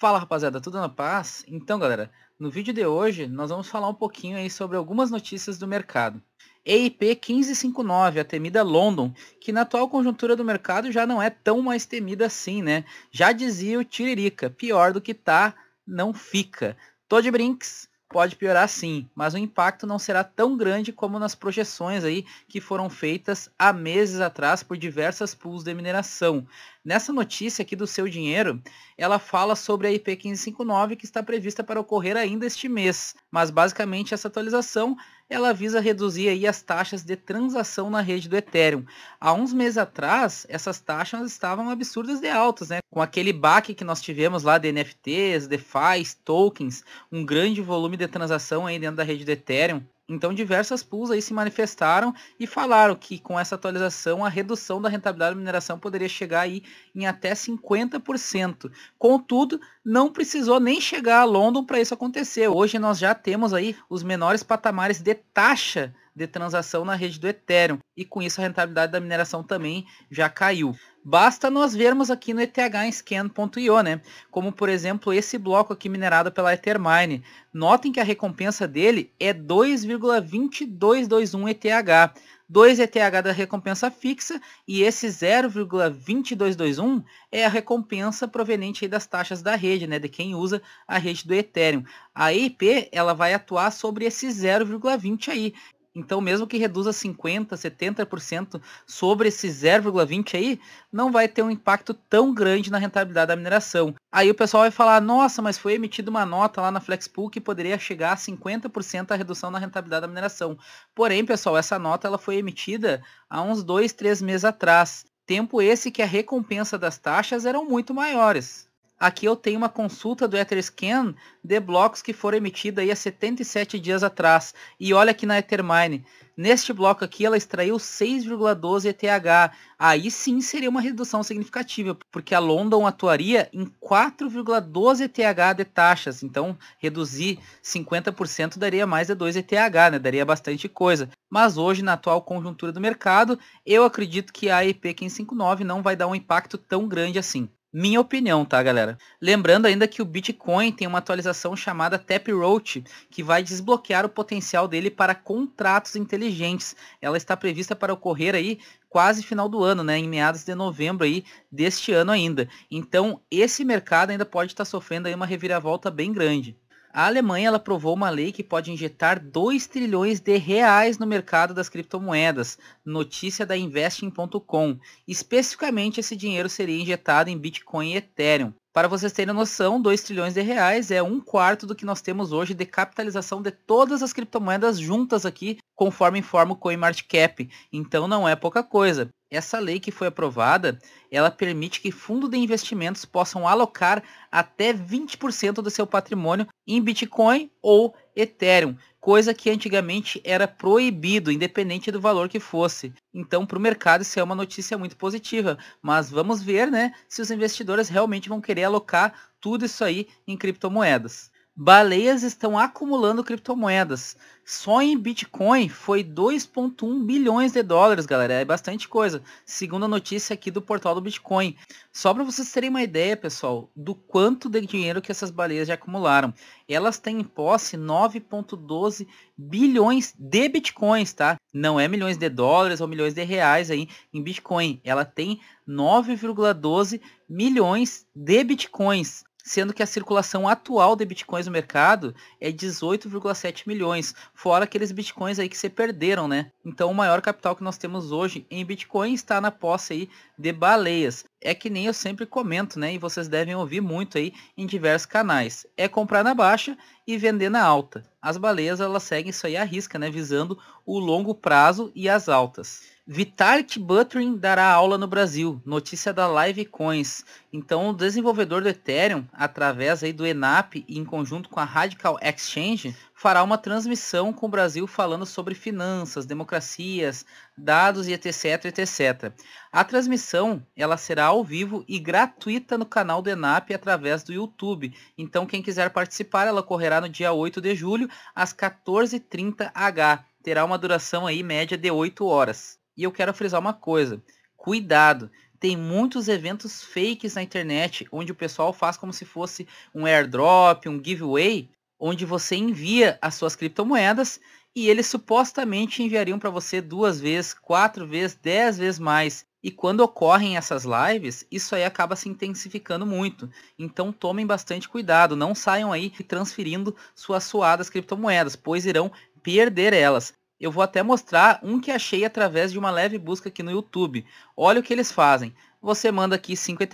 Fala rapaziada, tudo na paz? Então galera, no vídeo de hoje nós vamos falar um pouquinho aí sobre algumas notícias do mercado. EIP 1559, a temida London, que na atual conjuntura do mercado já não é tão mais temida assim, né? Já dizia o Tiririca, pior do que tá, não fica. Tô de brinks, pode piorar sim, mas o impacto não será tão grande como nas projeções aí que foram feitas há meses atrás por diversas pools de mineração. Nessa notícia aqui do Seu Dinheiro, ela fala sobre a IP 1559 que está prevista para ocorrer ainda este mês, mas basicamente essa atualização ela visa reduzir aí as taxas de transação na rede do Ethereum. Há uns meses atrás, essas taxas estavam absurdas de altas, né? Com aquele baque que nós tivemos lá de NFTs, DeFi, tokens, um grande volume de transação aí dentro da rede do Ethereum, então diversas pools aí se manifestaram e falaram que com essa atualização a redução da rentabilidade da mineração poderia chegar aí em até 50%. Contudo, não precisou nem chegar a London para isso acontecer. Hoje nós já temos aí os menores patamares de taxa de transação na rede do Ethereum e com isso a rentabilidade da mineração também já caiu. Basta nós vermos aqui no ETH scan.io, né? Como por exemplo esse bloco aqui minerado pela Ethermine. Notem que a recompensa dele é 2,2221 ETH. 2 ETH da recompensa fixa e esse 0,2221 é a recompensa proveniente das taxas da rede, né, de quem usa a rede do Ethereum. A EIP ela vai atuar sobre esse 0,20 aí. Então, mesmo que reduza 50%, 70% sobre esse 0,20 aí, não vai ter um impacto tão grande na rentabilidade da mineração. Aí o pessoal vai falar, nossa, mas foi emitida uma nota lá na Flexpool que poderia chegar a 50% a redução na rentabilidade da mineração. Porém, pessoal, essa nota ela foi emitida há uns 2, 3 meses atrás. Tempo esse que a recompensa das taxas eram muito maiores. Aqui eu tenho uma consulta do Etherscan de blocos que foram emitidos aí há 77 dias atrás. E olha aqui na Ethermine. Neste bloco aqui ela extraiu 6,12 ETH. Aí sim seria uma redução significativa, porque a London atuaria em 4,12 ETH de taxas. Então reduzir 50% daria mais de 2 ETH, né? Daria bastante coisa. Mas hoje, na atual conjuntura do mercado, eu acredito que a EP559 não vai dar um impacto tão grande assim. Minha opinião, tá, galera? Lembrando ainda que o Bitcoin tem uma atualização chamada Taproot, que vai desbloquear o potencial dele para contratos inteligentes. Ela está prevista para ocorrer aí quase final do ano, né, em meados de novembro aí deste ano ainda. Então, esse mercado ainda pode estar sofrendo aí uma reviravolta bem grande a Alemanha ela aprovou uma lei que pode injetar 2 trilhões de reais no mercado das criptomoedas, notícia da investing.com. Especificamente esse dinheiro seria injetado em Bitcoin e Ethereum. Para vocês terem noção, 2 trilhões de reais é um quarto do que nós temos hoje de capitalização de todas as criptomoedas juntas aqui, conforme informa o CoinMarketCap. Então não é pouca coisa. Essa lei que foi aprovada, ela permite que fundos de investimentos possam alocar até 20% do seu patrimônio em Bitcoin ou Ethereum, coisa que antigamente era proibido, independente do valor que fosse. Então, para o mercado, isso é uma notícia muito positiva. Mas vamos ver né, se os investidores realmente vão querer alocar tudo isso aí em criptomoedas baleias estão acumulando criptomoedas. Só em Bitcoin foi 2,1 bilhões de dólares, galera. É bastante coisa. Segundo a notícia aqui do portal do Bitcoin. Só para vocês terem uma ideia, pessoal, do quanto de dinheiro que essas baleias já acumularam. Elas têm em posse 9,12 bilhões de Bitcoins, tá? Não é milhões de dólares ou milhões de reais aí em Bitcoin. Ela tem 9,12 milhões de Bitcoins sendo que a circulação atual de bitcoins no mercado é 18,7 milhões, fora aqueles bitcoins aí que se perderam, né? Então o maior capital que nós temos hoje em bitcoin está na posse aí de baleias. É que nem eu sempre comento, né? E vocês devem ouvir muito aí em diversos canais. É comprar na baixa e vender na alta. As baleias elas seguem isso aí à risca, né? Visando o longo prazo e as altas. Vitalik Buterin dará aula no Brasil. Notícia da Live Coins. Então, o desenvolvedor do Ethereum, através aí do ENAP, e em conjunto com a Radical Exchange, fará uma transmissão com o Brasil falando sobre finanças, democracias, dados e etc, etc. A transmissão, ela será ao vivo e gratuita no canal do ENAP através do YouTube. Então, quem quiser participar, ela ocorrerá no dia 8 de julho, às 14h30 H. Terá uma duração aí média de 8 horas. E eu quero frisar uma coisa: cuidado, tem muitos eventos fakes na internet onde o pessoal faz como se fosse um airdrop, um giveaway, onde você envia as suas criptomoedas e eles supostamente enviariam para você duas vezes, quatro vezes, dez vezes mais. E quando ocorrem essas lives, isso aí acaba se intensificando muito. Então tomem bastante cuidado, não saiam aí transferindo suas suadas criptomoedas, pois irão perder elas. Eu vou até mostrar um que achei através de uma leve busca aqui no YouTube. Olha o que eles fazem. Você manda aqui 5 ETH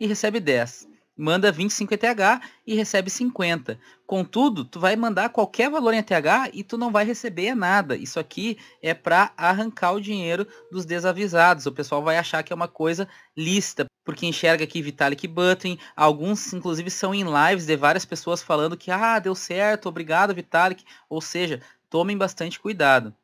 e recebe 10. Manda 25 ETH e recebe 50. Contudo, tu vai mandar qualquer valor em ETH e tu não vai receber nada. Isso aqui é para arrancar o dinheiro dos desavisados. O pessoal vai achar que é uma coisa lícita porque enxerga aqui Vitalik Buterin, alguns inclusive são em lives de várias pessoas falando que ah, deu certo, obrigado Vitalik, ou seja, tomem bastante cuidado.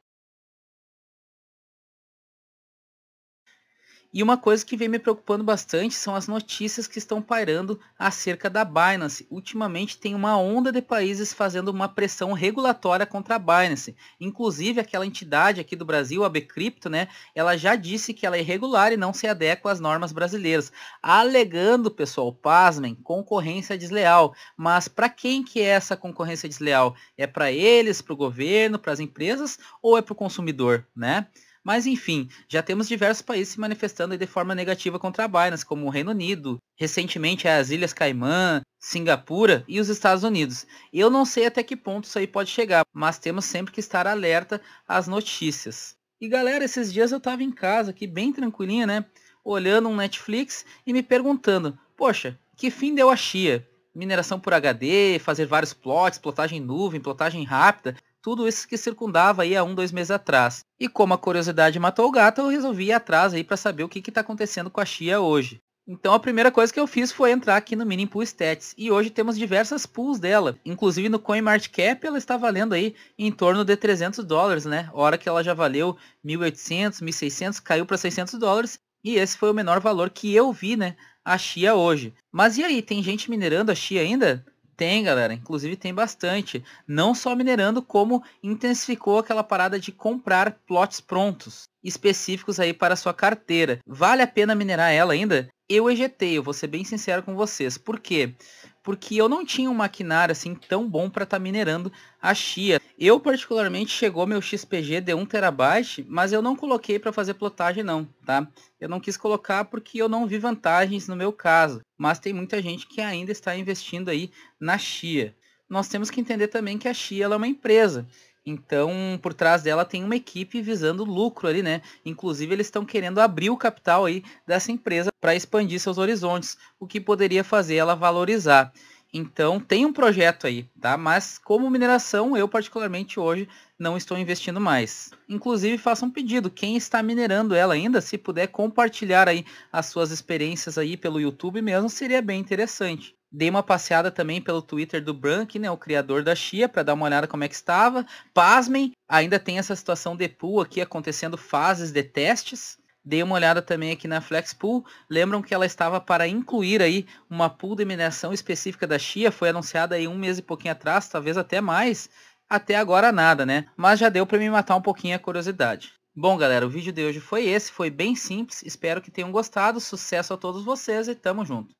E uma coisa que vem me preocupando bastante são as notícias que estão pairando acerca da Binance. Ultimamente tem uma onda de países fazendo uma pressão regulatória contra a Binance. Inclusive aquela entidade aqui do Brasil, a Bcrypto, né? Ela já disse que ela é irregular e não se adequa às normas brasileiras, alegando, pessoal, pasmem, concorrência desleal. Mas para quem que é essa concorrência desleal? É para eles, para o governo, para as empresas ou é para o consumidor, né? Mas enfim, já temos diversos países se manifestando de forma negativa contra a Binance, como o Reino Unido, recentemente as Ilhas Caimã, Singapura e os Estados Unidos. Eu não sei até que ponto isso aí pode chegar, mas temos sempre que estar alerta às notícias. E galera, esses dias eu estava em casa aqui bem tranquilinha, né? Olhando um Netflix e me perguntando, poxa, que fim deu a Chia? Mineração por HD, fazer vários plots, plotagem em nuvem, plotagem rápida tudo isso que circundava aí há um, dois meses atrás. E como a curiosidade matou o gato, eu resolvi ir atrás aí para saber o que está acontecendo com a Chia hoje. Então a primeira coisa que eu fiz foi entrar aqui no Minim Pool Stats e hoje temos diversas pools dela, inclusive no CoinMarketCap ela está valendo aí em torno de 300 dólares, né? Hora que ela já valeu 1.800, 1.600, caiu para 600 dólares e esse foi o menor valor que eu vi, né? A Chia hoje. Mas e aí, tem gente minerando a Chia ainda? Tem, galera. Inclusive tem bastante. Não só minerando, como intensificou aquela parada de comprar plots prontos, específicos aí para sua carteira. Vale a pena minerar ela ainda? Eu ejetei, eu vou ser bem sincero com vocês. Por quê? porque eu não tinha um maquinário assim tão bom para estar tá minerando a chia. Eu particularmente chegou meu XPG de 1 terabyte, mas eu não coloquei para fazer plotagem não, tá? Eu não quis colocar porque eu não vi vantagens no meu caso, mas tem muita gente que ainda está investindo aí na chia. Nós temos que entender também que a chia é uma empresa então, por trás dela tem uma equipe visando lucro ali, né? Inclusive, eles estão querendo abrir o capital aí dessa empresa para expandir seus horizontes, o que poderia fazer ela valorizar. Então tem um projeto aí, tá? Mas como mineração, eu particularmente hoje não estou investindo mais. Inclusive faça um pedido, quem está minerando ela ainda, se puder compartilhar aí as suas experiências aí pelo YouTube mesmo, seria bem interessante dei uma passeada também pelo Twitter do Brank, né, o criador da Chia, para dar uma olhada como é que estava. Pasmem, ainda tem essa situação de pool aqui acontecendo fases de testes. Dei uma olhada também aqui na Flexpool. Lembram que ela estava para incluir aí uma pool de mineração específica da Chia, foi anunciada aí um mês e pouquinho atrás, talvez até mais. Até agora nada, né? Mas já deu para me matar um pouquinho a curiosidade. Bom, galera, o vídeo de hoje foi esse, foi bem simples. Espero que tenham gostado. Sucesso a todos vocês e tamo junto.